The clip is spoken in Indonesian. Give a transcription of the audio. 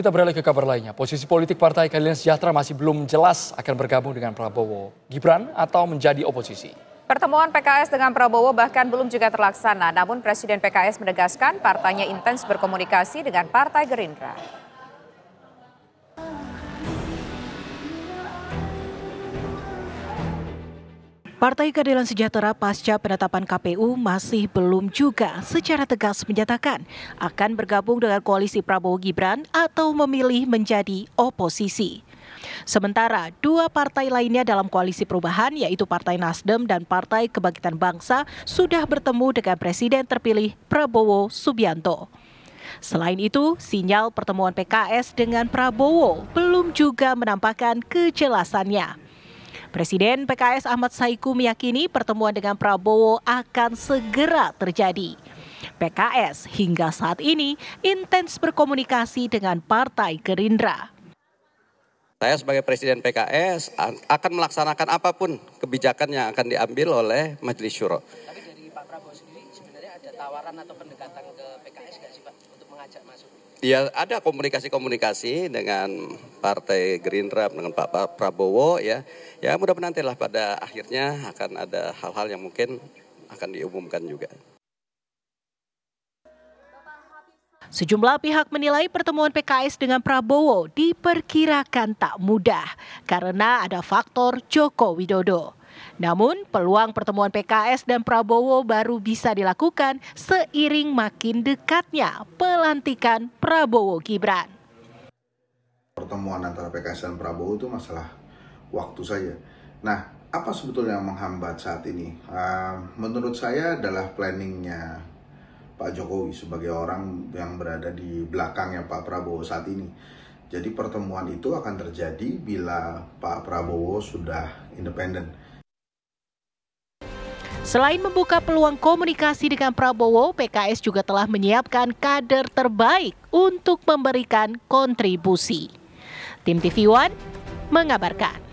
Kita beralih ke kabar lainnya. Posisi politik Partai Keadilan Sejahtera masih belum jelas akan bergabung dengan Prabowo, Gibran, atau menjadi oposisi. Pertemuan PKS dengan Prabowo bahkan belum juga terlaksana, namun Presiden PKS menegaskan partainya intens berkomunikasi dengan Partai Gerindra. Partai Keadilan Sejahtera pasca penetapan KPU masih belum juga secara tegas menyatakan akan bergabung dengan koalisi Prabowo Gibran atau memilih menjadi oposisi. Sementara dua partai lainnya dalam koalisi perubahan yaitu Partai Nasdem dan Partai Kebangkitan Bangsa sudah bertemu dengan Presiden terpilih Prabowo Subianto. Selain itu, sinyal pertemuan PKS dengan Prabowo belum juga menampakkan kejelasannya. Presiden PKS Ahmad Saiku meyakini pertemuan dengan Prabowo akan segera terjadi. PKS hingga saat ini intens berkomunikasi dengan Partai Gerindra. Saya sebagai Presiden PKS akan melaksanakan apapun kebijakan yang akan diambil oleh Majelis Syuro. Tapi dari Pak Prabowo sendiri sebenarnya ada tawaran atau pendekatan ke PKS gak? mengajak masuk? Ya ada komunikasi-komunikasi dengan Partai Gerindra dengan Pak Prabowo ya. Ya mudah-mudahan nantilah pada akhirnya akan ada hal-hal yang mungkin akan diumumkan juga. Sejumlah pihak menilai pertemuan PKS dengan Prabowo diperkirakan tak mudah karena ada faktor Joko Widodo. Namun, peluang pertemuan PKS dan Prabowo baru bisa dilakukan seiring makin dekatnya pelantikan Prabowo Gibran. Pertemuan antara PKS dan Prabowo itu masalah waktu saja. Nah, apa sebetulnya yang menghambat saat ini? Uh, menurut saya adalah planningnya Pak Jokowi sebagai orang yang berada di belakangnya Pak Prabowo saat ini. Jadi pertemuan itu akan terjadi bila Pak Prabowo sudah independen. Selain membuka peluang komunikasi dengan Prabowo, PKS juga telah menyiapkan kader terbaik untuk memberikan kontribusi. Tim TV One mengabarkan.